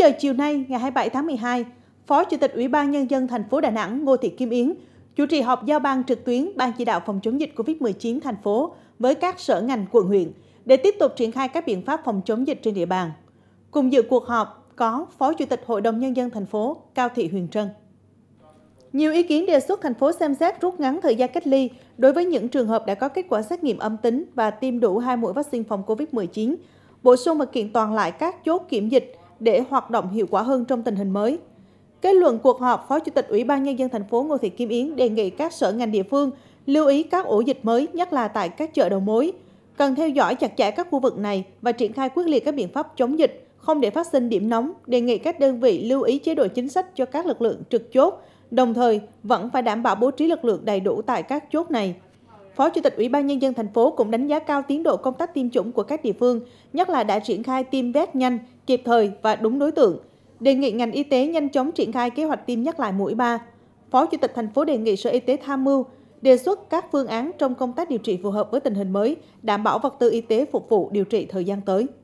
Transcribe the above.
giờ chiều nay, ngày 27 tháng 12, Phó Chủ tịch Ủy ban Nhân dân thành phố Đà Nẵng Ngô Thị Kim Yến chủ trì họp giao ban trực tuyến Ban chỉ đạo phòng chống dịch COVID-19 thành phố với các sở ngành quận huyện để tiếp tục triển khai các biện pháp phòng chống dịch trên địa bàn. Cùng dự cuộc họp có Phó Chủ tịch Hội đồng Nhân dân thành phố Cao Thị Huyền Trân. Nhiều ý kiến đề xuất thành phố xem xét rút ngắn thời gian cách ly đối với những trường hợp đã có kết quả xét nghiệm âm tính và tiêm đủ hai mũi vaccine phòng COVID-19, bổ sung và kiện toàn lại các chốt kiểm dịch, để hoạt động hiệu quả hơn trong tình hình mới. Kết luận cuộc họp, Phó Chủ tịch Ủy ban Nhân dân thành phố Ngô Thị Kim Yến đề nghị các sở ngành địa phương lưu ý các ổ dịch mới, nhất là tại các chợ đầu mối. Cần theo dõi chặt chẽ các khu vực này và triển khai quyết liệt các biện pháp chống dịch, không để phát sinh điểm nóng, đề nghị các đơn vị lưu ý chế độ chính sách cho các lực lượng trực chốt, đồng thời vẫn phải đảm bảo bố trí lực lượng đầy đủ tại các chốt này. Phó Chủ tịch Ủy ban Nhân dân thành phố cũng đánh giá cao tiến độ công tác tiêm chủng của các địa phương, nhất là đã triển khai tiêm vét nhanh, kịp thời và đúng đối tượng. Đề nghị ngành y tế nhanh chóng triển khai kế hoạch tiêm nhắc lại mũi 3. Phó Chủ tịch thành phố đề nghị Sở Y tế tham mưu, đề xuất các phương án trong công tác điều trị phù hợp với tình hình mới, đảm bảo vật tư y tế phục vụ điều trị thời gian tới.